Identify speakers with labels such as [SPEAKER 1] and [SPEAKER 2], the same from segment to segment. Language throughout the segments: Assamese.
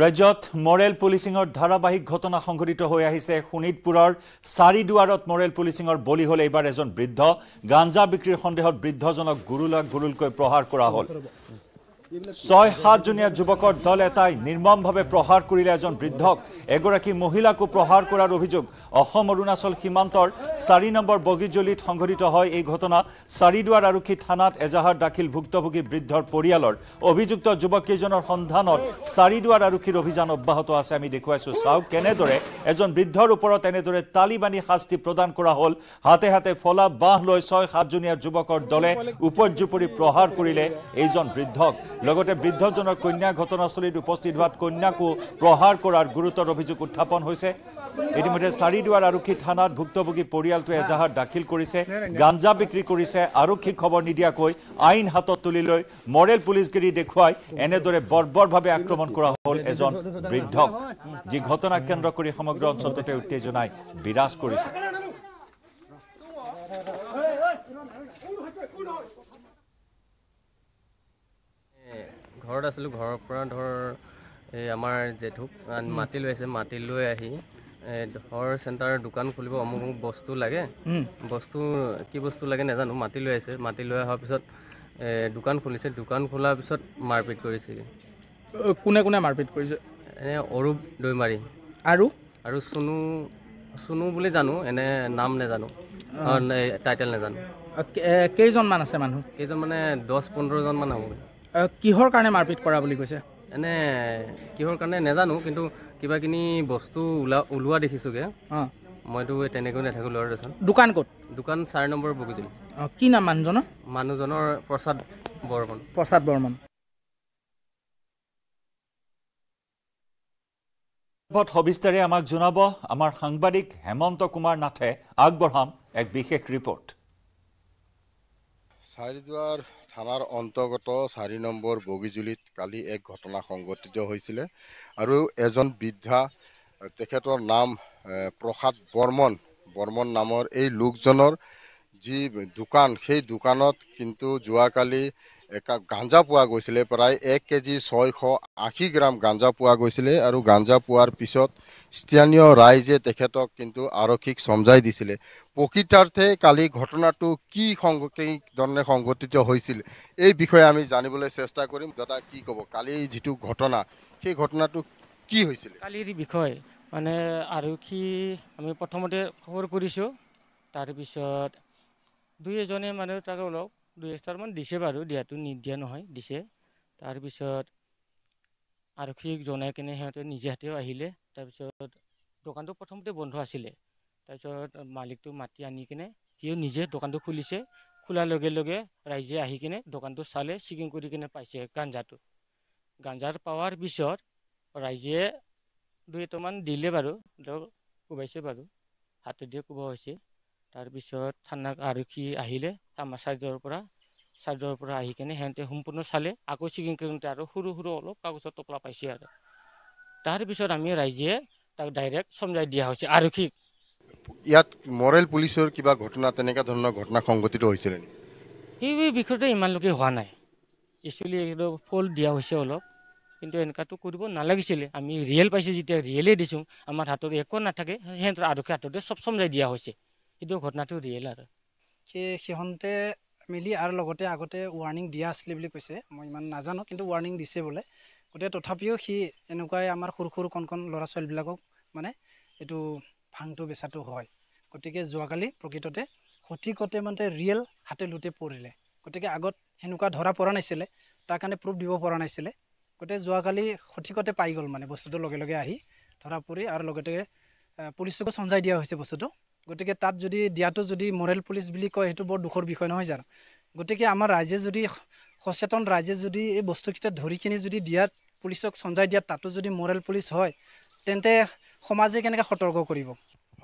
[SPEAKER 1] ৰাজ্যত মৰেল পুলিচিঙৰ ধাৰাবাহিক ঘটনা সংঘটিত হৈ আহিছে শোণিতপুৰৰ চাৰিদুৱাৰত মৰেল পুলিচিঙৰ বলি হ'ল এইবাৰ এজন বৃদ্ধ গাঞ্জা বিক্ৰীৰ সন্দেহত বৃদ্ধজনক গুৰুলৈ গুৰুলকৈ প্ৰহাৰ কৰা হ'ল ছয় সাতজনীয়া যুৱকৰ দল এটাই নিৰ্মমভাৱে প্ৰহাৰ কৰিলে এজন বৃদ্ধক এগৰাকী মহিলাকো প্ৰহাৰ কৰাৰ অভিযোগ অসম অৰুণাচল সীমান্তৰ চাৰি নম্বৰ বগীজুলিত সংঘটিত হয় এই ঘটনা চাৰিদুৱাৰ আৰক্ষী থানাত এজাহাৰ দাখিল ভুক্তভোগী বৃদ্ধৰ পৰিয়ালৰ অভিযুক্ত যুৱক কেইজনৰ সন্ধানত চাৰিদুৱাৰ আৰক্ষীৰ অভিযান অব্যাহত আছে আমি দেখুৱাইছোঁ চাওক কেনেদৰে এজন বৃদ্ধৰ ওপৰত এনেদৰে তালিবানী শাস্তি প্ৰদান কৰা হ'ল হাতে হাতে ফলা বাঁহ লৈ ছয় সাতজনীয়া যুৱকৰ দলে উপৰ্যুপৰি প্ৰহাৰ কৰিলে এইজন বৃদ্ধক লগতে বৃদ্ধজনৰ কন্যা ঘটনাস্থলীত উপস্থিত হোৱাত কন্যাকো প্ৰহাৰ কৰাৰ গুৰুতৰ অভিযোগ উত্থাপন হৈছে ইতিমধ্যে চাৰিদুৱাৰ আৰক্ষী থানাত ভুক্তভোগী পৰিয়ালটোৱে এজাহাৰ দাখিল কৰিছে গাঞ্জা বিক্ৰী কৰিছে আৰক্ষীক খবৰ নিদিয়াকৈ আইন হাতত তুলি লৈ মৰেল পুলিচগিৰি দেখুৱাই এনেদৰে বৰ্বৰভাৱে আক্ৰমণ কৰা হ'ল এজন বৃদ্ধক যি ঘটনা কেন্দ্ৰ কৰি সমগ্ৰ অঞ্চলটোতে উত্তেজনাই বিৰাজ কৰিছে
[SPEAKER 2] ঘৰত আছিলোঁ ঘৰৰ পৰা ধৰ এই আমাৰ জেঠুক মাটি লৈ আছে মাটি লৈ আহি ঘৰ চেণ্টাৰ দোকান খুলিব অমুক অমুক বস্তু লাগে বস্তু কি বস্তু লাগে নাজানো মাটি লৈ আহিছে মাটি লৈ অহাৰ পিছত দোকান খুলিছে দোকান খোলাৰ পিছত মাৰপিট কৰিছেগৈ কোনে কোনে মাৰপিট কৰিছে এনে অৰূপ দৈমাৰী আৰু আৰু চুনু চুনু বুলি জানো এনে নাম নাজানো টাইটেল নাজানো কেইজনমান আছে মানুহ কেইজন মানে দহ পোন্ধৰজনমান হ'বগৈ
[SPEAKER 3] কিহৰ কাৰণে মাৰপিট কৰা বুলি কৈছে
[SPEAKER 2] এনে কিহৰ কাৰণে নেজানো কিন্তু কিবা কিনি বস্তু ওলোৱা দেখিছোগে মইতো তেনেকৈ নাথাকো ল'ৰা দেখোন দোকান ক'ত দোকান চাৰি নম্বৰ বগীজুলি অঁ কি নাম মানুহজনৰ মানুহজনৰ প্ৰসাদ বৰ্মন প্ৰসাদ বৰ্মন
[SPEAKER 1] সবিস্তাৰে আমাক জনাব আমাৰ সাংবাদিক হেমন্ত কুমাৰ নাথে আগবঢ়াম এক বিশেষ ৰিপৰ্ট
[SPEAKER 4] চাৰিদুৱাৰ থানাৰ অন্তৰ্গত চাৰি নম্বৰ বগীজুলিত কালি এক ঘটনা সংঘটিত হৈছিলে আৰু এজন বৃদ্ধা তেখেতৰ নাম প্ৰসাদ বৰ্মন বৰ্মন নামৰ এই লোকজনৰ যি দোকান সেই দোকানত কিন্তু যোৱাকালি গাঞ্জা পোৱা গৈছিলে প্ৰায় এক কেজি ছয়শ আশী গ্ৰাম গাঞ্জা পোৱা গৈছিলে আৰু গাঞ্জা পোৱাৰ পিছত স্থানীয় ৰাইজে তেখেতক কিন্তু আৰক্ষীক চমজাই দিছিলে প্ৰকৃতাৰ্থে কালি ঘটনাটো কি সংঘ কেইধৰণে সংঘটিত হৈছিল এই বিষয়ে আমি জানিবলৈ চেষ্টা কৰিম দাদা কি ক'ব কালি যিটো ঘটনা সেই ঘটনাটো কি হৈছিল কালিৰ বিষয়
[SPEAKER 2] মানে আৰক্ষী আমি প্ৰথমতে খবৰ কৰিছোঁ তাৰপিছত দুই এজনে মানে তাৰ অলপ দুই হাজাৰমান দিছে বাৰু দিয়াটো নিদিয়া নহয় দিছে তাৰপিছত আৰক্ষীক জনাই কিনে সিহঁতে নিজে হাতেও আহিলে তাৰপিছত দোকানটো প্ৰথমতে বন্ধ আছিলে তাৰপিছত মালিকটো মাতি আনি কিনে সিও নিজে দোকানটো খুলিছে খোলাৰ লগে লগে ৰাইজে আহি কিনে দোকানটো চালে চিকিং কৰি কিনে পাইছে গাঞ্জাটো গাঞ্জাৰ পোৱাৰ পিছত ৰাইজে দুই এটামান দিলে বাৰু ধৰক কোবাইছে বাৰু হাতেদিয়ে কোবোৱা হৈছে তাৰপিছত থানাক আৰক্ষী আহিলে আমাৰ চাৰ্জৰ পৰা চাৰ্জৰ পৰা আহি কিনে সিহঁতে সম্পূৰ্ণ চালে আকৌ চিকিং কৰোঁতে আৰু সৰু সৰু অলপ কাগজৰ টোপলা পাইছে আৰু তাৰপিছত আমি ৰাইজে তাক ডাইৰেক্ট চমজাই দিয়া হৈছে
[SPEAKER 4] আৰক্ষীক ইয়াত মৰেল পুলিচৰ কিবা ঘটনা তেনেকুৱা ধৰণৰ ঘটনা সংঘটিত হৈছিলে নেকি
[SPEAKER 2] সেই বিষয়টো ইমানলৈকে হোৱা নাই এক্সুৱেলি এইটো ফল দিয়া হৈছে অলপ কিন্তু এনেকুৱাটো কৰিব নালাগিছিলে আমি ৰিয়েল পাইছোঁ যেতিয়া ৰিয়েলেই দিছোঁ আমাৰ হাতত একো নাথাকে সিহঁতৰ আৰক্ষীৰ হাততে চব চমজাই দিয়া হৈছে কিন্তু ঘটনাটো ৰিয়েল আৰু
[SPEAKER 5] সেই সিহঁতে মিলি আৰু লগতে আগতে ৱাৰ্ণিং দিয়া আছিলে বুলি কৈছে মই ইমান নাজানো কিন্তু ৱাৰ্ণিং দিছে বোলে গতিকে তথাপিও সি এনেকুৱাই আমাৰ সৰু সৰু কণ কণ ল'ৰা ছোৱালীবিলাকক মানে এইটো ভাংটো বেচাটো হয় গতিকে যোৱাকালি প্ৰকৃততে সঠিকতে মানে ৰিয়েল হাতে লোটে পৰিলে গতিকে আগত সেনেকুৱা ধৰা পৰা নাছিলে তাৰ কাৰণে প্ৰুফ দিব পৰা নাছিলে গতিকে যোৱাকালি সঠিকতে পাই গ'ল মানে বস্তুটো লগে লগে আহি ধৰা পৰি আৰু লগতে পুলিচকো চঞ্জাই দিয়া হৈছে বস্তুটো গতিকে তাত যদি দিয়াটো যদি মৰেল পুলিচ বুলি কয় সেইটো বৰ দুখৰ বিষয় নহয় জানো গতিকে আমাৰ ৰাইজে যদি সচেতন ৰাইজে যদি এই বস্তুকেইটা ধৰি কিনি যদি দিয়াত পুলিচক চঞ্জাই দিয়াত তাতো যদি মৰেল পুলিচ হয় তেন্তে সমাজে কেনেকৈ সতৰ্ক কৰিব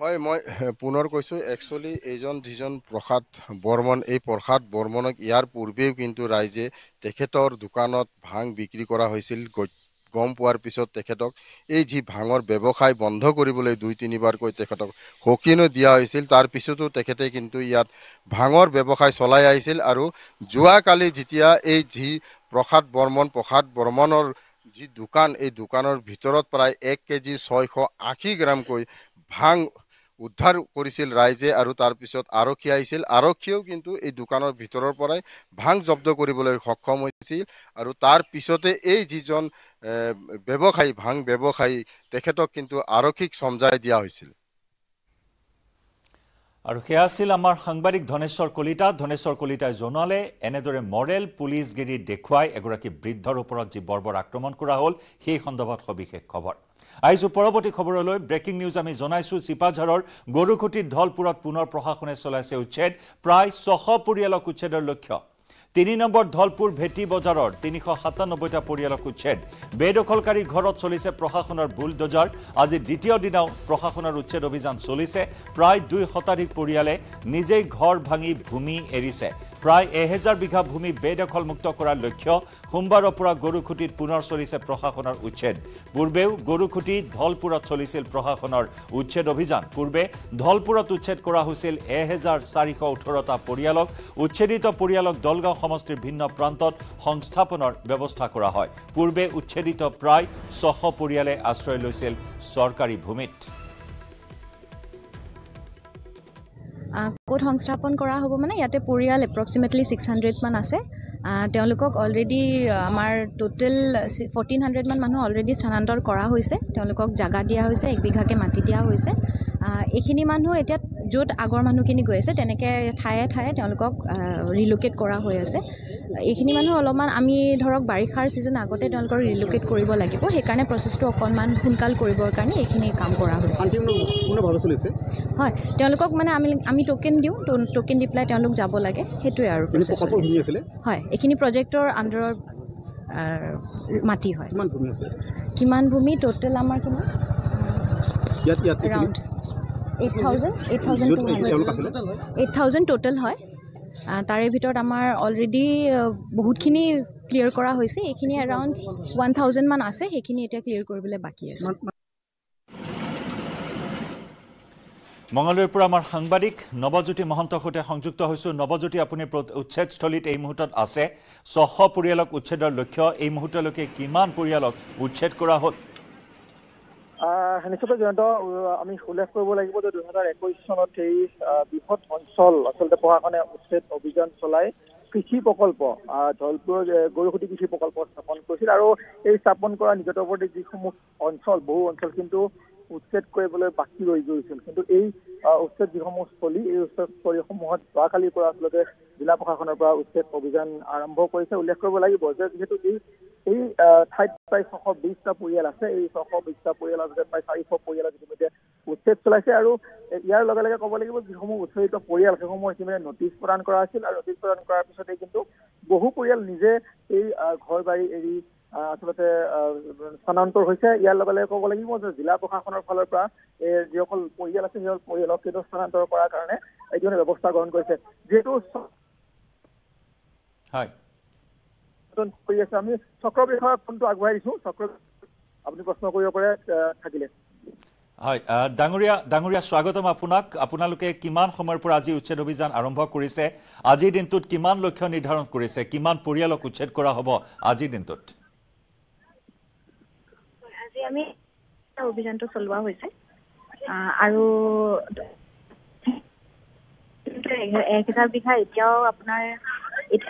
[SPEAKER 4] হয় মই পুনৰ কৈছোঁ একচুৱেলি এইজন যিজন প্ৰসাদ বৰ্মন এই প্ৰসাদ বৰ্মনক ইয়াৰ পূৰ্বেও কিন্তু ৰাইজে তেখেতৰ দোকানত ভাং বিক্ৰী কৰা হৈছিল গত গম পোৱাৰ পিছত তেখেতক এই যি ভাঙৰ ব্যৱসায় বন্ধ কৰিবলৈ দুই তিনিবাৰকৈ তেখেতক সকিনো দিয়া হৈছিল তাৰপিছতো তেখেতে কিন্তু ইয়াত ভাঙৰ ব্যৱসায় চলাই আহিছিল আৰু যোৱাকালি যেতিয়া এই যি প্ৰসাদ বৰ্মন প্ৰসাদ বৰ্মনৰ যি দোকান এই দোকানৰ ভিতৰত প্ৰায় এক কেজি ছয়শ আশী গ্ৰামকৈ ভাং উদ্ধাৰ কৰিছিল ৰাইজে আৰু তাৰপিছত আৰক্ষী আহিছিল আৰক্ষীয়েও কিন্তু এই দোকানৰ ভিতৰৰ পৰাই ভাং জব্দ কৰিবলৈ সক্ষম হৈছিল আৰু তাৰপিছতে এই যিজন ব্যৱসায়ী ভাং ব্যৱসায়ী তেখেতক কিন্তু
[SPEAKER 1] আৰক্ষীক চমজাই দিয়া হৈছিল আৰু সেয়া আছিল আমাৰ সাংবাদিক ধনেশ্বৰ কলিতা ধনেশ্বৰ কলিতাই জনালে এনেদৰে মৰেল পুলিচগিৰি দেখুৱাই এগৰাকী বৃদ্ধৰ ওপৰত যি বৰ্বৰ আক্ৰমণ কৰা হ'ল সেই সন্দৰ্ভত সবিশেষ খবৰ আহিছোঁ পৰৱৰ্তী খবৰলৈ ব্ৰেকিং নিউজ আমি জনাইছোঁ চিপাঝাৰৰ গৰুখুটিত ধলপুৰত পুনৰ প্ৰশাসনে চলাইছে উচ্ছেদ প্ৰায় ছশ পৰিয়ালক উচ্ছেদৰ লক্ষ্য তিনি নম্বৰ ধলপুৰ ভেটি বজাৰৰ তিনিশ সাতানব্বৈটা পৰিয়ালক উচ্ছেদ বেদখলকাৰী ঘৰত চলিছে প্ৰশাসনৰ ভুল ডজাৰ আজি দ্বিতীয় দিনাও প্ৰশাসনৰ উচ্ছেদ অভিযান চলিছে প্ৰায় দুই শতাধিক পৰিয়ালে নিজেই ঘৰ ভাঙি ভূমি এৰিছে প্ৰায় এহেজাৰ বিঘা ভূমি বেদখলমুক্ত কৰাৰ লক্ষ্য সোমবাৰৰ পৰা গৰুখুটিত পুনৰ চলিছে প্ৰশাসনৰ উচ্ছেদ পূৰ্বেও গৰুখুটি ধলপুৰত চলিছিল প্ৰশাসনৰ উচ্ছেদ অভিযান পূৰ্বে ধলপুৰত উচ্ছেদ কৰা হৈছিল এহেজাৰ চাৰিশ ওঠৰটা পৰিয়ালক উচ্ছেদিত পৰিয়ালক দলগাঁও সমষ্টিৰ ভিন্ন প্ৰান্তত সংস্থাপনৰ ব্যৱস্থা কৰা হয় পূৰ্বে উচ্ছেদিত প্ৰায় ছশ পৰিয়ালে আশ্ৰয় লৈছিল চৰকাৰী ভূমিত
[SPEAKER 6] ক'ত সংস্থাপন কৰা হ'ব মানে ইয়াতে পৰিয়াল এপ্ৰক্সিমেটলি ছিক্স হাণ্ড্ৰেডমান আছে তেওঁলোকক অলৰেডি আমাৰ টোটেল ফৰ্টিন হাণ্ড্ৰেডমান মানুহ অলৰেডি স্থানান্তৰ কৰা হৈছে তেওঁলোকক জাগা দিয়া হৈছে এক বিঘাকৈ মাটি দিয়া হৈছে এইখিনি মানুহ এতিয়া য'ত আগৰ মানুহখিনি গৈ আছে তেনেকৈ ঠায়ে ঠায়ে তেওঁলোকক ৰিলোকেট কৰা হৈ আছে এইখিনি মানুহ অলপমান আমি ধৰক বাৰিষাৰ ছিজন আগতে তেওঁলোকৰ ৰিলোকেট কৰিব লাগিব সেইকাৰণে প্ৰচেছটো অকণমান সোনকাল কৰিবৰ কাৰণে এইখিনি কাম কৰা
[SPEAKER 7] হৈছে
[SPEAKER 6] হয় তেওঁলোকক মানে আমি আমি টকেন দিওঁ টকেন দি পেলাই তেওঁলোক যাব লাগে সেইটোৱে আৰু হয় এইখিনি প্ৰজেক্টৰ আণ্ডাৰৰ মাটি হয় কিমান ভূমি ট'টেল আমাৰ কিমান eight thousand eight thousand eight thousand total হয় তাৰে ভিতৰত আমাৰ অলৰেডি বহুতখিনি ক্লিয়াৰ কৰা হৈছে এইখিনি এৰাউণ্ড ওৱান থাউজেণ্ড মান আছে সেইখিনি এতিয়া ক্লিয়াৰ কৰিবলৈ বাকী আছে
[SPEAKER 1] মঙলৰ পৰা আমাৰ সাংবাদিক নৱজ্যোতি মহন্তৰ সৈতে সংযুক্ত হৈছোঁ নৱজ্যোতি আপুনি উচ্ছেদস্থলীত এই মুহূৰ্তত আছে ছশ পৰিয়ালক উচ্ছেদৰ লক্ষ্য এই মুহূৰ্তলৈকে কিমান পৰিয়ালক উচ্ছেদ কৰা হ'ল
[SPEAKER 7] নিশ্চয় জয়ন্ত আমি উল্লেখ কৰিব লাগিব যে দুহেজাৰ একৈশ চনত সেই বৃহৎ অঞ্চল আচলতে প্ৰশাসনে উচ্ছেদ অভিযান চলাই কৃষি প্ৰকল্প ধলপুৰ গৰুসুটি কৃষি প্ৰকল্প স্থাপন কৰিছিল আৰু এই স্থাপন কৰা নিকটৱৰ্তী যিসমূহ অঞ্চল বহু অঞ্চল কিন্তু উচ্ছেদ কৰিবলৈ বাকী ৰৈ গৈছিল কিন্তু এই উচ্ছেদ যিসমূহ স্থলী এই উচ্চস্থলীসমূহত যোৱাকালিৰ পৰা আচলতে জিলা প্ৰশাসনৰ পৰা উচ্ছেদ অভিযান আৰম্ভ কৰিছে উল্লেখ কৰিব লাগিব যে যিহেতু এই এই ঠাইত প্ৰায় ছশ বিশটা পৰিয়াল আছে এই ছশ বিশটা পৰিয়ালৰ প্ৰায় চাৰিশ পৰিয়ালক ইতিমধ্যে উচ্ছেদ চলাইছে আৰু ইয়াৰ লগে লগে ক'ব লাগিব যিসমূহ উচ্ছেদিত পৰিয়াল সেইসমূহ ইতিমধ্যে নটিচ প্ৰদান কৰা হৈছিল আৰু নটিচ প্ৰদান কৰাৰ পিছতেই কিন্তু বহু পৰিয়াল নিজে এই ঘৰ বাৰী এৰি আচলতে স্থানান্তৰ হৈছে ইয়াৰ লগে লগে ক'ব লাগিব যে জিলা প্ৰশাসনৰ ফালৰ পৰা এই যিসকল পৰিয়াল আছে সেই পৰিয়ালক কিন্তু স্থানান্তৰ কৰাৰ কাৰণে এইধৰণে ব্যৱস্থা গ্ৰহণ কৰিছে যিহেতু নিৰ্ধাৰণ কৰিছে
[SPEAKER 1] কিমান পৰিয়ালক উচ্ছেদ কৰা হব আজিৰ দিনটোত আমি অভিযানটো চলোৱা হৈছে আৰু
[SPEAKER 6] এক হেজাৰ বিঘা এতিয়াও আপোনাৰ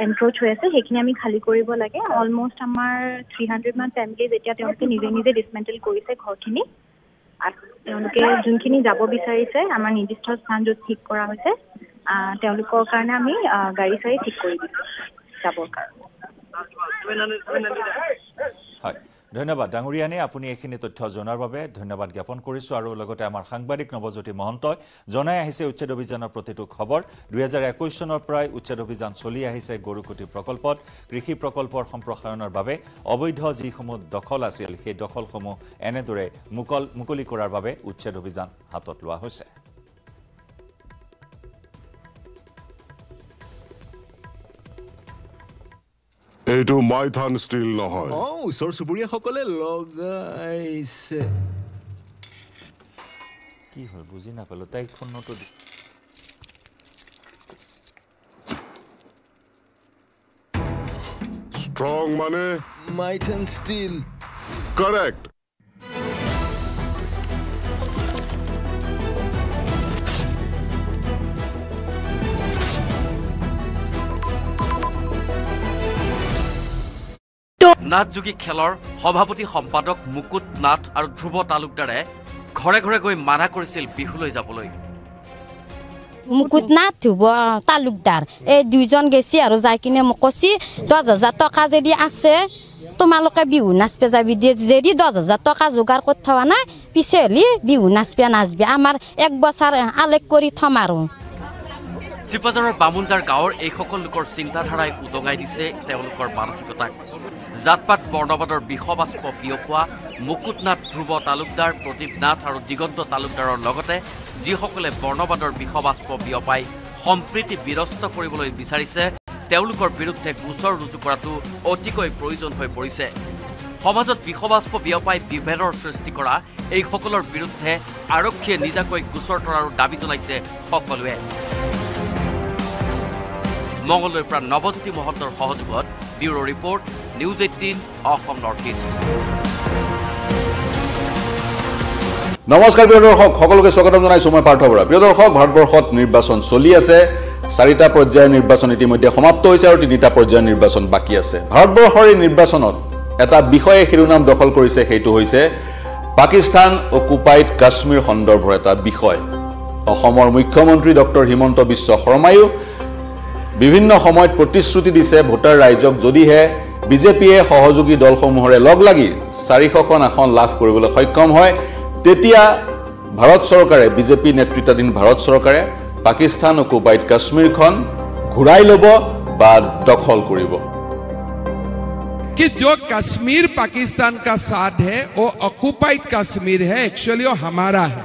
[SPEAKER 6] এনক্ৰ'চ হৈ আছে সেইখিনি আমি খালী কৰিব লাগে অলমষ্ট আমাৰ থ্ৰী হাণ্ড্ৰেড ফেমিলিজ এতিয়া তেওঁলোকে নিজে নিজে ডিচমেণ্টেল কৰিছে ঘৰখিনি তেওঁলোকে যোনখিনি যাব বিচাৰিছে আমাৰ নিৰ্দিষ্ট স্থান য'ত ঠিক কৰা হৈছে তেওঁলোকৰ কাৰণে আমি গাড়ী চাৰি ঠিক কৰি দিছোঁ যাবৰ কাৰণে
[SPEAKER 1] ধন্যবাদ ডাঙৰীয়ানে আপুনি এইখিনি তথ্য জনোৱাৰ বাবে ধন্যবাদ জ্ঞাপন কৰিছোঁ আৰু লগতে আমাৰ সাংবাদিক নৱজ্যোতি মহন্তই জনাই আহিছে উচ্ছেদ অভিযানৰ প্ৰতিটো খবৰ দুহেজাৰ একৈছ চনৰ পৰাই উচ্ছেদ অভিযান চলি আহিছে গৰুকুটি প্ৰকল্পত কৃষি প্ৰকল্পৰ সম্প্ৰসাৰণৰ বাবে অবৈধ যিসমূহ দখল আছিল সেই দখলসমূহ এনেদৰে মুকল মুকলি কৰাৰ বাবে উচ্ছেদ অভিযান হাতত লোৱা হৈছে এইটো মাইথান ষ্টীল নহয় অ
[SPEAKER 7] ওচৰ চুবুৰীয়াসকলে লগাইছে
[SPEAKER 1] কি হ'ল বুজি নাপালো তাইখনতো ষ্ট্ৰং মানে
[SPEAKER 4] মাইথান ষ্টীল কাৰেক্ট
[SPEAKER 3] নাথযোগী খেলৰ সভাপতি সম্পাদক মুকুট নাথ আৰু ধ্ৰুৱ তালুকদাৰে ঘৰে ঘৰে গৈ মানা কৰিছিল বিহুলৈ যাবলৈ
[SPEAKER 6] মুকুট নাথ ধ্ৰুৱ তালুকদাৰ এই দুজন গেছি আৰু যাই কিনে মোক কৈছে দহ হাজাৰ টকা যদি আছে তোমালোকে বিহু নাচপে যাবি দিয়ে যদি দহ হাজাৰ টকা যোগাৰ কৰি থোৱা নাই পিছে হ'লে বিহু নাচপে নাচবি আমাৰ এক বছৰ আলেক কৰি থম আৰু
[SPEAKER 3] চিপাজানৰ বামুনজাৰ গাঁৱৰ এইসকল লোকৰ চিন্তাধাৰাই উদঙাই দিছে তেওঁলোকৰ মানসিকতাক জাতপাত বৰ্ণবাদৰ বিষবাস্প বিয়পোৱা মুকুটনাথ ধ্ৰুৱ তালুকদাৰ প্ৰদীপ নাথ আৰু দিগন্ত তালুকদাৰৰ লগতে যিসকলে বৰ্ণবাদৰ বিষবাস্প বিয়পাই সম্প্ৰীতি বিৰস্ত কৰিবলৈ বিচাৰিছে তেওঁলোকৰ বিৰুদ্ধে গোচৰ ৰুজু কৰাটো অতিকৈ প্ৰয়োজন হৈ পৰিছে সমাজত বিষবাস্প বিয়পাই বিভেদৰ সৃষ্টি কৰা এইসকলৰ বিৰুদ্ধে আৰক্ষীয়ে নিজাকৈ গোচৰ তৰাৰো দাবী জনাইছে সকলোৱে মংগলদৈৰ পৰা নৱজ্যোতি মহন্তৰ সহযোগত bureau' report news eighteen North East
[SPEAKER 1] নমস্কাৰ প্ৰিয় দৰ্শক সকলোকে স্বাগতম জনাইছোঁ মই পাৰ্থ বৰা প্ৰিয় দৰ্শক ভাৰতবৰ্ষত নিৰ্বাচন চলি আছে চাৰিটা পৰ্যায়ৰ নিৰ্বাচন ইতিমধ্যে সমাপ্ত হৈছে আৰু তিনিটা পৰ্যায়ৰ নিৰ্বাচন বাকী আছে ভাৰতবৰ্ষৰ এই নিৰ্বাচনত এটা বিষয়ে শিৰোনাম দখল কৰিছে সেইটো হৈছে পাকিস্তান অকুপাইড কাশ্মীৰ সন্দৰ্ভৰ এটা বিষয় অসমৰ মুখ্যমন্ত্ৰী ডক্টৰ হিমন্ত বিশ্ব শৰ্মায়ো বিভিন্ন সময়ত প্ৰতিশ্ৰুতি দিছে ভোটাৰ ৰাইজক যদিহে বিজেপিয়ে সহযোগী দলসমূহৰে লগ লাগি চাৰিশখন আসন লাভ কৰিবলৈ সক্ষম হয় তেতিয়া ভাৰত চৰকাৰে বিজেপি নেতৃত্বাধীন ভাৰত চৰকাৰে পাকিস্তান অকুপাইড কাশ্মীৰখন ঘূৰাই ল'ব বা দখল কৰিব কি
[SPEAKER 5] জো কাশ্মীৰ পাকিস্তান কা চাদ হে অ' অকুপাইড কাশ্মীৰ হে একচুৱেলি অ' হামাৰা হে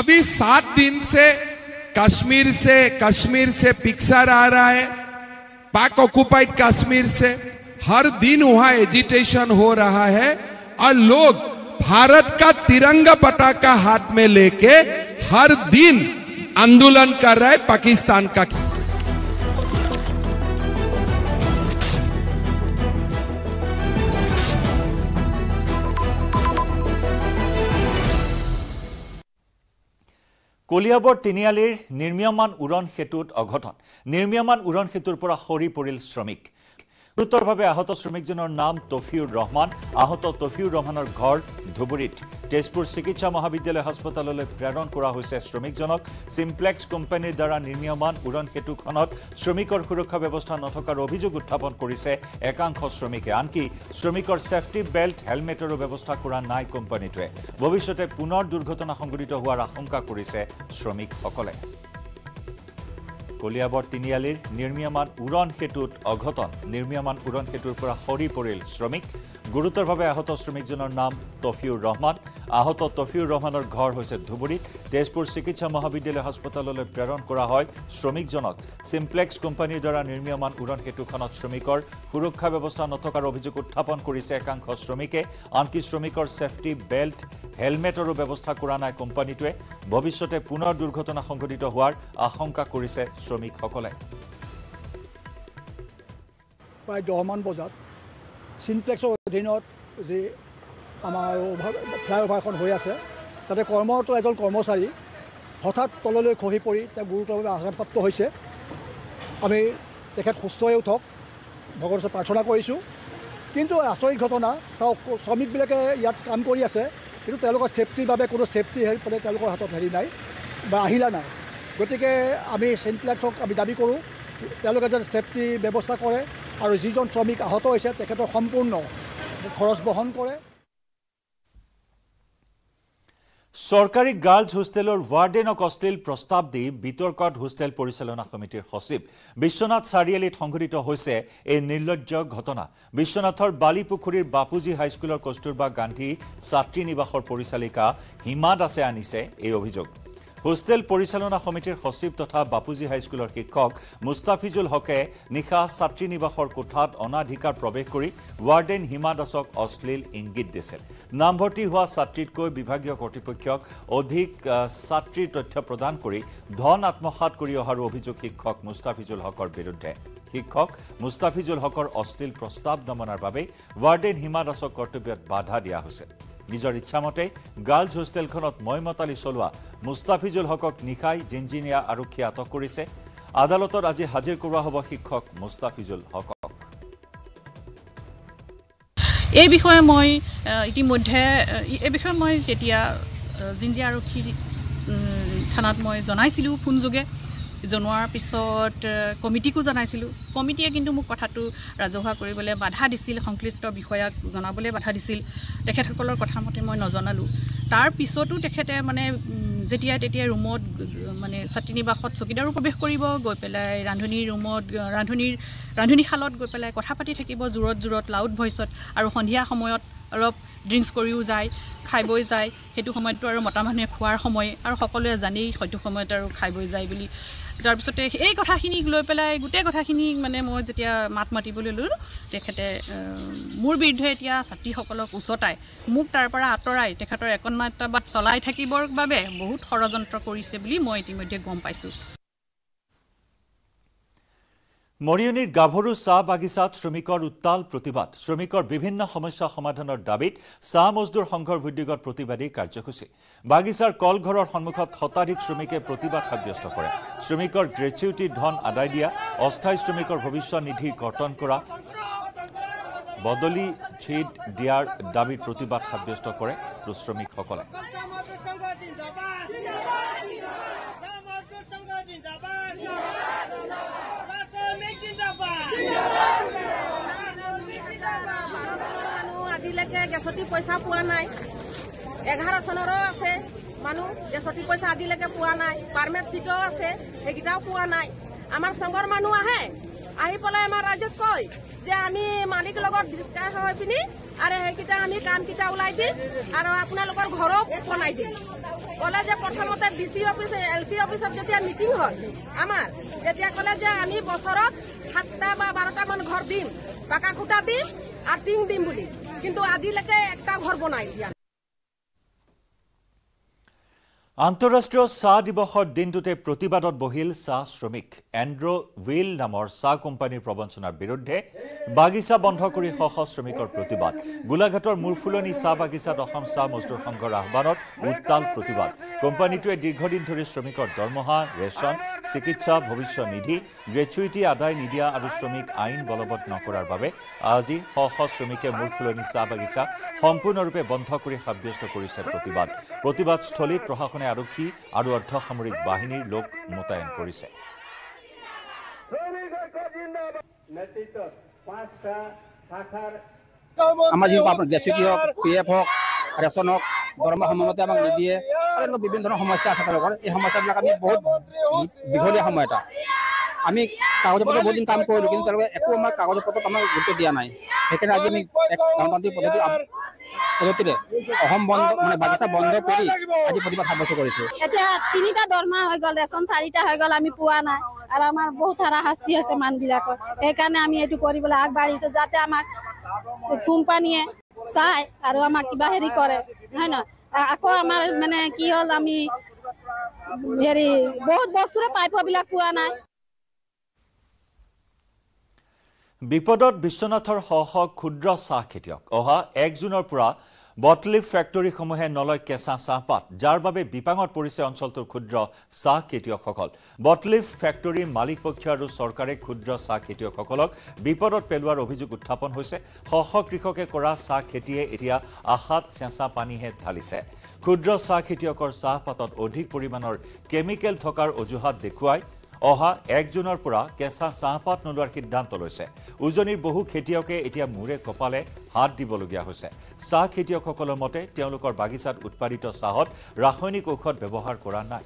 [SPEAKER 5] আবি সাত দিন চে কাশ্মীৰ চে কাশ্মীৰ চে পিকচাৰ আ ৰা হে পাক অকুপাইড কাশ্মীৰ চে हर दिन वहां एजिटेशन हो रहा है और लोग भारत का तिरंगा पटाखा हाथ में लेके हर दिन आंदोलन कर रहे पाकिस्तान का
[SPEAKER 1] কলিয়াবৰ তিনিআলিৰ নিৰ্মীয়মান उड़न সেতুত अघटन নিৰ্মীয়মান उड़न सेतुर পৰা সৰি পৰিল শ্ৰমিক গুরুতরভাবে আহত শ্রমিকজনের নাম তফিউর রহমান আহত তফিউর রহমানের ঘর ধুবুরীত তেজপুর চিকিৎসা মহাবিদ্যালয় হাসপাতাললে প্রেরণ করা হয়েছে শ্রমিকজনক সিমপ্লেক্স কোম্পানির দ্বারা নির্মীয়মান উড়ন সেতুখনত শ্রমিকর সুরক্ষা ব্যবস্থা নথকার অভিযোগ উত্থাপন করেছে একাংশ শ্রমিকে আনকি শ্রমিকর সেফটি বেল্ট হেলমেটেরও ব্যবস্থা করা নাই কোম্পানিটে ভবিষ্যতে পুনের দুর্ঘটনা সংঘটিত হওয়ার আশঙ্কা করেছে শ্রমিকসকলে কলিয়াবৰ তিনিআলিৰ নিৰ্মীয়মান উৰণ সেতুত অঘটন নিৰ্মীয়মান উৰণ সেতুৰ পৰা সৰি পৰিল শ্ৰমিক গুরুতরভাবে আহত শ্রমিকজনের নাম তফিউর রহমান আহত তফিউর রহমানের ঘর হয়েছে ধুবুরী তেজপুর চিকিৎসা মহাবিদ্যালয় হাসপাতাললে প্রেরণ করা হয় শ্রমিকজনক সিমপ্লেক্স কোম্পানির দ্বারা নির্মীয়মান উড়ন সেতুখন শ্রমিকর সুরক্ষা ব্যবস্থা নথকার অভিযোগ উত্থাপন করেছে একাংশ শ্রমিকে আনকি শ্রমিকর সেফটি বেল্ট হেলমেটরও ব্যবস্থা করা নাই কোম্পানিটে ভবিষ্যতে পুনের দুর্ঘটনা সংঘটিত হওয়ার আশঙ্কা করেছে শ্রমিকসকলে
[SPEAKER 7] প্রায় দহমান বজাত চিনপ্লেক্সৰ অধীনত যি আমাৰ অভাৰ ফ্লাই অভাৰখন হৈ আছে তাতে কৰ্মৰত এজন কৰ্মচাৰী হঠাৎ তললৈ খহি পৰি তেওঁ গুৰুতৰভাৱে আঘাতপ্ৰাপ্ত হৈছে আমি তেখেত সুস্থ হৈ উঠক ভগৱানৰ ওচৰত প্ৰাৰ্থনা কৰিছোঁ কিন্তু আচৰিত ঘটনা চাওক শ্ৰমিকবিলাকে ইয়াত কাম কৰি আছে কিন্তু তেওঁলোকৰ ছেফটিৰ বাবে কোনো ছেফটি হেৰি পালে তেওঁলোকৰ হাতত হেৰি নাই বা আহিলা নাই গতিকে আমি চেনপ্লেক্সক আমি দাবী কৰোঁ তেওঁলোকে যাতে ছেফটিৰ ব্যৱস্থা কৰে আৰু যিজন শ্ৰমিক আহত হৈছে তেখেতৰ সম্পূৰ্ণ খৰচ বহন কৰে
[SPEAKER 1] চৰকাৰী গাৰ্লছ হোষ্টেলৰ ৱাৰ্ডেনক অশ্লীল প্ৰস্তাৱ দি বিতৰ্কত হোষ্টেল পৰিচালনা সমিতিৰ সচিব বিশ্বনাথ চাৰিআলিত সংঘটিত হৈছে এই নিৰ্লজ্জ ঘটনা বিশ্বনাথৰ বালিপুখুৰীৰ বাপুজী হাইস্কুলৰ কস্তুৰবা গান্ধী ছাত্ৰী নিবাসৰ পৰিচালিকা হিমা দাসে আনিছে এই অভিযোগ হোষ্টেল পৰিচালনা সমিতিৰ সচিব তথা বাপুজী হাইস্কুলৰ শিক্ষক মুস্তাফিজুল হকে নিশা ছাত্ৰী নিবাসৰ কোঠাত অনাধিকাৰ প্ৰৱেশ কৰি ৱাৰ্ডেন হিমা দাসক অশ্লীল ইংগিত দিছিল নামভৰ্তি হোৱা ছাত্ৰীতকৈ বিভাগীয় কৰ্তৃপক্ষক অধিক ছাত্ৰীৰ তথ্য প্ৰদান কৰি ধন আত্মসাত কৰি অহাৰো অভিযোগ শিক্ষক মুস্তাফিজুল হকৰ বিৰুদ্ধে শিক্ষক মুস্তাফিজুল হকৰ অশ্লীল প্ৰস্তাৱ দমনাৰ বাবে ৱাৰ্ডেন হিমা দাসক কৰ্তব্যত বাধা দিয়া হৈছিল নিজৰ ইচ্ছামতে গাৰ্লছ হোষ্টেলখনত মইমতালি চলোৱা মুস্তাফিজুল হকক নিশাই জিঞ্জিনিয়া আৰক্ষীয়ে আটক কৰিছে আদালতত আজি হাজিৰ কৰোৱা হ'ব শিক্ষক মুস্তাফিজুল হকক
[SPEAKER 8] এই বিষয়ে মই ইতিমধ্যে এই বিষয়ে মই কেতিয়া জিঞ্জিয়া আৰক্ষী থানাত মই জনাইছিলোঁ ফোনযোগে জনোৱাৰ পিছত কমিটিকো জনাইছিলোঁ কমিটিয়ে কিন্তু মোক কথাটো ৰাজহুৱা কৰিবলৈ বাধা দিছিল সংশ্লিষ্ট বিষয়াক জনাবলৈ বাধা দিছিল তেখেতসকলৰ কথা মতে মই নজনালোঁ তাৰপিছতো তেখেতে মানে যেতিয়াই তেতিয়াই ৰুমত মানে নিবাসত চকীদাৰো প্ৰৱেশ কৰিব গৈ পেলাই ৰান্ধনীৰ ৰুমত ৰান্ধনীৰ ৰান্ধনীশালত গৈ পেলাই কথা পাতি থাকিব জোৰত জোৰত লাউড ভইচত আৰু সন্ধিয়া সময়ত অলপ ড্ৰিংকছ কৰিও যায় খাই বৈ যায় সেইটো সময়তটো আৰু মতা মানুহে খোৱাৰ সময় আৰু সকলোৱে জানেই সেইটো সময়ত আৰু খাই বৈ যায় বুলি তাৰপিছতে এই কথাখিনিক লৈ পেলাই গোটেই কথাখিনিক মানে মই যেতিয়া মাত মাতিবলৈ ল'লোঁ তেখেতে মোৰ বিৰুদ্ধে এতিয়া ছাত্ৰীসকলক উচতাই মোক তাৰ পৰা আঁতৰাই তেখেতৰ একন্মাত্ৰ চলাই থাকিবৰ বাবে বহুত ষড়যন্ত্ৰ কৰিছে বুলি মই ইতিমধ্যে গম পাইছোঁ
[SPEAKER 1] মৰিয়নীৰ গাভৰু চাহ বাগিচাত শ্ৰমিকৰ উত্তাল প্ৰতিবাদ শ্ৰমিকৰ বিভিন্ন সমস্যা সমাধানৰ দাবীত চাহ মজদুৰ সংঘৰ ভিডিঅ'ত প্ৰতিবাদী কাৰ্যসূচী বাগিচাৰ কলঘৰৰ সন্মুখত শতাধিক শ্ৰমিকে প্ৰতিবাদ সাব্যস্ত কৰে শ্ৰমিকৰ গ্ৰেচুইটি ধন আদায় দিয়া অস্থায়ী শ্ৰমিকৰ ভৱিষ্য নিধি গঠন কৰা বদলি ছিট দিয়াৰ দাবীত প্ৰতিবাদ সাব্যস্ত কৰে শ্ৰমিকসকলে
[SPEAKER 6] আজিলৈকে গেছতি পইচা পোৱা নাই এঘাৰ চনৰো আছে মানুহ গেছতি পইচা আজিলৈকে পোৱা নাই পাৰ্মেণ্ট চিটো আছে সেইকেইটাও পোৱা নাই আমাৰ সংঘৰ মানুহ আহে আহি পেলাই আমাৰ ৰাইজক কয় যে আমি মালিক লগত ডিছকাছ হৈ পিনি আৰু সেইকেইটা আমি কামকেইটা ওলাই দিম আৰু আপোনালোকৰ ঘৰো বনাই দিম কলে যে প্ৰথমতে D C office L C অফিচত যেতিয়া মিটিং হয় আমাৰ তেতিয়া কলে যে আমি বছৰত সাতটা বা বাৰটামান ঘৰ দিম পাকা খুটা দিম আৰু টিং দিম বুলি কিন্তু আজিলৈকে একটা ঘৰ বনাই দিয়া
[SPEAKER 1] আন্তঃৰাষ্ট্ৰীয় চাহ দিৱসৰ দিনটোতে প্ৰতিবাদত বহিল চাহ শ্ৰমিক এণ্ড্ৰ উইল নামৰ চাহ কোম্পানীৰ প্ৰবঞ্চনাৰ বিৰুদ্ধে বাগিচা বন্ধ কৰি শশ শ্ৰমিকৰ প্ৰতিবাদ গোলাঘাটৰ মূৰফুলনি চাহ বাগিচাত অসম চাহ মজদুৰ সংঘৰ আহ্বানত উত্তাল প্ৰতিবাদ কোম্পানীটোৱে দীৰ্ঘদিন ধৰি শ্ৰমিকৰ দৰমহা ৰেচন চিকিৎসা ভৱিষ্য নিধি গ্ৰেচুইটি আদায় নিদিয়া আৰু শ্ৰমিক আইন বলবৎ নকৰাৰ বাবে আজি শশ শ্ৰমিকে মূৰফুলনি চাহ বাগিচা সম্পূৰ্ণৰূপে বন্ধ কৰি সাব্যস্ত কৰিছে প্ৰতিবাদ প্ৰতিবাদস্থলীত প্ৰশাসনে আৰক্ষী আৰু অৰ্ধসামৰিক বাহিনীৰ লোক মোতায়েন কৰিছে
[SPEAKER 7] আমাৰ যিসকল আপোনাৰ ডেচিটি হওক পি এফ হওক
[SPEAKER 5] ৰেচন হওক দৰমহা সময়মতে আমাক নিদিয়ে এনেকুৱা বিভিন্ন ধৰণৰ সমস্যা আছে তেওঁলোকৰ এই সমস্যাবিলাক আমি বহুত দীঘলীয়া সময় এটা আমি কাগজ পত্ৰ বহুত দিন কাম কৰিলোঁ কিন্তু তেওঁলোকে একো আমাৰ কাগজ পত্ৰত আমাক গুৰুত্ব দিয়া নাই সেইকাৰণে আজি আমি এক গণতান্ত্ৰিক পদ্ধতি পদ্ধতিৰে অসম বন্ধ মানে বাগিচা বন্ধ কৰি আজি
[SPEAKER 8] প্ৰতিবাদ সাব্যস্ত কৰিছো এতিয়া তিনিটা দৰমহা হৈ গ'ল ৰেচন চাৰিটা হৈ গ'ল আমি পোৱা নাই আৰু আমাৰ বহুত হাৰা শাস্তি হৈছে মানুহবিলাকৰ সেইকাৰণে আমি এইটো কৰিবলৈ আগবাঢ়িছো যাতে আমাক কোম্পানীয়ে চাই আৰু আমাক কিবা হেৰি কৰে হয় ন আকৌ আমাৰ মানে কি হ'ল আমি হেৰি বহুত বস্তুৰে প্ৰাপ্যবিলাক পোৱা নাই
[SPEAKER 1] বিপদত বিশ্বনাথৰ শ শ ক্ষুদ্ৰ চাহ খেতিয়ক অহা এক জুনৰ পৰা বটলিপ ফেক্টৰীসমূহে নলয় কেঁচা চাহপাত যাৰ বাবে বিপাঙত পৰিছে অঞ্চলটোৰ ক্ষুদ্ৰ চাহ খেতিয়কসকল বটলিপ ফেক্টৰী মালিক পক্ষ আৰু চৰকাৰে ক্ষুদ্ৰ চাহ খেতিয়কসকলক বিপদত পেলোৱাৰ অভিযোগ উত্থাপন হৈছে শ শ কৃষকে কৰা চাহ খেতিয়ে এতিয়া আশাত চেঁচা পানীহে ঢালিছে ক্ষুদ্ৰ চাহ খেতিয়কৰ চাহপাতত অধিক পৰিমাণৰ কেমিকেল থকাৰ অজুহাত দেখুৱায় অহা একজুনৰ পৰা কেঁচা চাহপাত নোলোৱাৰ সিদ্ধান্ত লৈছে উজনিৰ বহু খেতিয়কে এতিয়া মূৰে কপালে হাত দিবলগীয়া হৈছে চাহ খেতিয়কসকলৰ মতে তেওঁলোকৰ বাগিচাত উৎপাদিত চাহত ৰাসায়নিক ঔষধ ব্যৱহাৰ কৰা নাই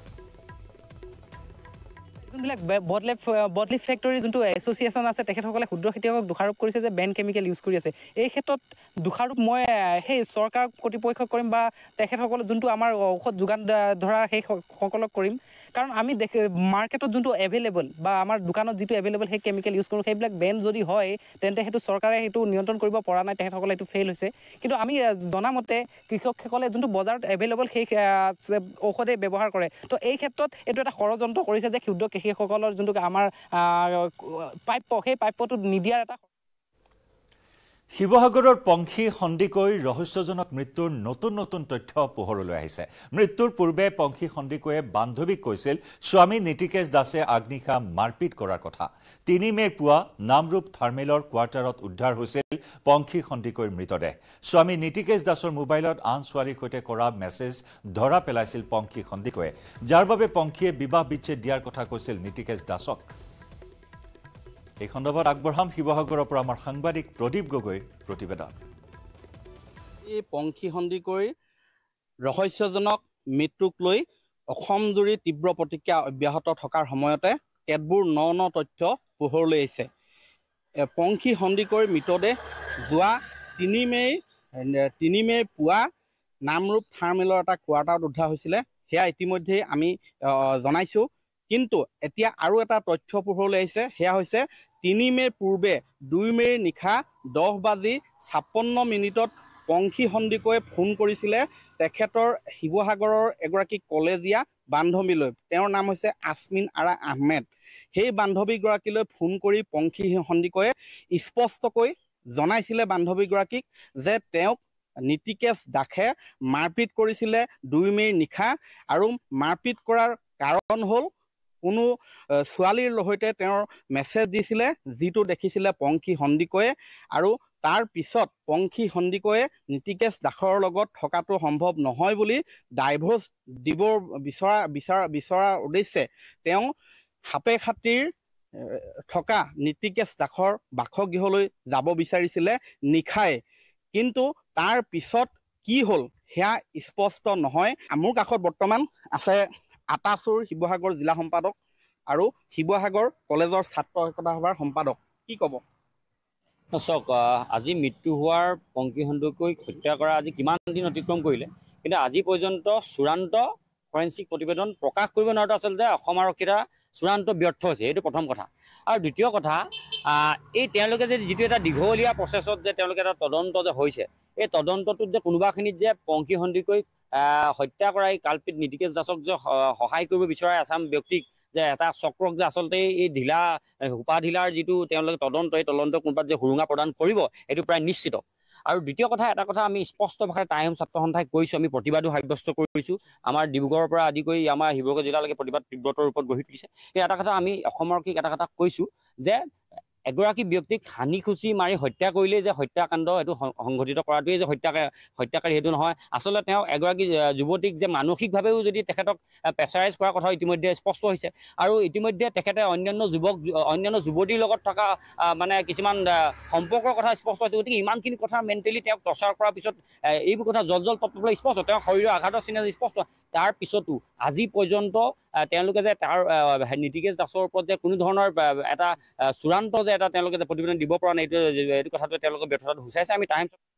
[SPEAKER 8] যোনবিলাক বডলে বডলি ফেক্টৰী যোনটো এছ'চিয়েশ্যন আছে তেখেতসকলে ক্ষুদ্ৰ খেতিয়কক দোষাৰোপ কৰিছে যে বেন কেমিকেল ইউজ কৰি আছে এই ক্ষেত্ৰত দোষাৰোপ মই সেই চৰকাৰক কৰ্তৃপক্ষক কৰিম বা তেখেতসকল যোনটো আমাৰ ঔষধ যোগান ধৰাৰ সেইসকলক কৰিম কাৰণ আমি দেখ মাৰ্কেটত যোনটো এভেইলেবল বা আমাৰ দোকানত যিটো এভেইলেবল সেই কেমিকেল ইউজ কৰোঁ সেইবিলাক বেন যদি হয় তেন্তে সেইটো চৰকাৰে সেইটো নিয়ন্ত্ৰণ কৰিব পৰা নাই তেখেতসকলে সেইটো ফেইল হৈছে কিন্তু আমি জনামতে কৃষকসকলে যোনটো বজাৰত এভেইলেবল সেই ঔষধেই ব্যৱহাৰ কৰে তো এই ক্ষেত্ৰত এইটো এটা ষড়যন্ত্ৰ কৰিছে যে ক্ষুদ্ৰ কৃষকসকলৰ যোনটো আমাৰ প্ৰাপ্য সেই প্ৰাপ্যটো নিদিয়াৰ এটা
[SPEAKER 1] শিৱসাগৰৰ পংখী সন্দিকৈ ৰহস্যজনক মৃত্যুৰ নতুন নতুন তথ্য পোহৰলৈ আহিছে মৃত্যুৰ পূৰ্বে পংখী সন্দিকৈয়ে বান্ধৱীক কৈছিল স্বামী নীতিকেশ দাসে আগ্নিশা মাৰপিট কৰাৰ কথা তিনি মে'ত পুৱা নামৰূপ থাৰ্মেলৰ কোৱাৰ্টাৰত উদ্ধাৰ হৈছিল পংখী সন্দিকৈৰ মৃতদেহ স্বামী নীতিকেশ দাসৰ মোবাইলত আন ছোৱালীৰ সৈতে কৰা মেছেজ ধৰা পেলাইছিল পংখী সন্দিকৈয়ে যাৰ বাবে পংখীয়ে বিবাহ বিচ্ছেদ দিয়াৰ কথা কৈছিল নীতিকেশ দাসক এই সন্দৰ্ভত আগবঢ়াম শিৱসাগৰৰ পৰা আমাৰ সাংবাদিক প্ৰদীপ গগৈ প্ৰতিবেদন
[SPEAKER 5] এই পংখী সন্দিকৈ
[SPEAKER 1] ৰহস্যজনক
[SPEAKER 5] মৃত্যুক লৈ অসম জুৰি তীব্ৰ প্ৰতিক্ৰিয়া অব্যাহত থকাৰ সময়তে কেতবোৰ ন ন তথ্য পোহৰলৈ আহিছে পংখী সন্দিকৈৰ মৃতদেহ যোৱা তিনি মে' তিনি মে' পুৱা নামৰূপ থাৰ্মেলৰ এটা কোৱাৰ্টাৰত উদ্ধাৰ হৈছিলে সেয়া ইতিমধ্যেই আমি জনাইছোঁ কিন্তু এতিয়া আৰু এটা তথ্য পোহৰলৈ আহিছে সেয়া হৈছে তিনি মে'ৰ পূৰ্বে দুই মে'ৰ নিশা দহ বাজি ছাপন্ন মিনিটত পংখী সন্দিকৈ ফোন কৰিছিলে তেখেতৰ শিৱসাগৰৰ এগৰাকী কলেজীয়া বান্ধৱীলৈ তেওঁৰ নাম হৈছে আছমিন আৰা আহমেদ সেই বান্ধৱীগৰাকীলৈ ফোন কৰি পংখী সন্দিকৈয়ে স্পষ্টকৈ জনাইছিলে বান্ধৱীগৰাকীক যে তেওঁক নীতিকেশ দাসে মাৰপিট কৰিছিলে দুই মে'ৰ নিশা আৰু মাৰপিট কৰাৰ কাৰণ হ'ল কোনো ছোৱালীৰ সৈতে তেওঁৰ মেছেজ দিছিলে যিটো দেখিছিলে পংখী সন্দিকৈয়ে আৰু তাৰ পিছত পংখী সন্দিকৈয়ে নীতিকেশ দাসৰ লগত থকাটো সম্ভৱ নহয় বুলি ডাইভৰ্চ দিব বিচৰা বিচৰা বিচৰাৰ উদ্দেশ্যে তেওঁ সাপে খাতিৰ থকা নীতিকেশ দাসৰ বাসগৃহলৈ যাব বিচাৰিছিলে নিশাই কিন্তু তাৰ পিছত কি হ'ল সেয়া স্পষ্ট নহয় মোৰ কাষত বৰ্তমান আছে আটাচুৰ শিৱসাগৰ জিলা সম্পাদক আৰু শিৱসাগৰ কলেজৰ ছাত্ৰ একতা সভাৰ সম্পাদক কি ক'ব
[SPEAKER 3] চাওক আজি মৃত্যু হোৱাৰ পংকী সন্দুকৈ হত্যা কৰা আজি কিমান দিন অতিক্ৰম কৰিলে কিন্তু আজি পৰ্যন্ত চূড়ান্ত ফৰেঞ্চিক প্ৰতিবেদন প্ৰকাশ কৰিব নোৱাৰাটো আচলতে অসম আৰক্ষীৰা চূড়ান্ত ব্যৰ্থ হৈছে এইটো প্ৰথম কথা আৰু দ্বিতীয় কথা এই তেওঁলোকে যে যিটো এটা দীঘলীয়া প্ৰচেছত যে তেওঁলোকে এটা তদন্ত যে হৈছে এই তদন্তটোত যে কোনোবাখিনিত যে পংকী সন্দিকৈ হত্যা কৰাই কাল্পিত নীতিকেশ দাসক যে সহায় কৰিব বিচৰা আছাম ব্যক্তিক যে এটা চক্ৰক যে আচলতে এই ঢিলা সোপা ঢিলাৰ যিটো তেওঁলোকে তদন্ত এই তদন্ত কোনোবাত যে সুৰুঙা প্ৰদান কৰিব এইটো প্ৰায় নিশ্চিত আৰু দ্বিতীয় কথা এটা কথা আমি স্পষ্ট ভাষাৰে টাই আহোম ছাত্ৰ সন্থাই কৈছোঁ আমি প্ৰতিবাদো সাব্যস্ত কৰিছোঁ আমাৰ ডিব্ৰুগড়ৰ পৰা আদি কৰি আমাৰ শিৱসাগৰ জিলালৈকে প্ৰতিবাদ তীব্ৰতৰ ৰূপত গঢ়ি তুলিছে এই এটা কথা আমি অসমৰ কি এটা কথা কৈছোঁ যে এগৰাকী ব্যক্তিক হানি খুচি মাৰি হত্যা কৰিলেই যে হত্যাকাণ্ড এইটো সংঘটিত কৰাটোৱেই যে হত্যা হত্যাকাৰী সেইটো নহয় আচলতে তেওঁ এগৰাকী যুৱতীক যে মানসিকভাৱেও যদি তেখেতক প্ৰেচাৰাইজ কৰাৰ কথাও ইতিমধ্যে স্পষ্ট হৈছে আৰু ইতিমধ্যে তেখেতে অন্যান্য যুৱক অন্যান্য যুৱতীৰ লগত থকা মানে কিছুমান সম্পৰ্কৰ কথা স্পষ্ট হৈছে গতিকে ইমানখিনি কথা মেণ্টেলি তেওঁক প্ৰচাৰ কৰাৰ পিছত এইবোৰ কথা জল জল তপ্তপলৈ স্পষ্ট তেওঁৰ শৰীৰৰ আঘাতৰ চিনে স্পষ্ট তাৰ পিছতো আজি পৰ্যন্ত তেওঁলোকে যে তাৰ নীতিকেশ দাসেৰ উপৰ যে কোনো ধৰনেৰ একটা চূড়ান্ত যে এটা প্ৰতিবেদন দিব পৰা নাই এই কথাটো তেওঁলোকে ব্যৰ্থতা ঘুচাইছে আমি টাইমস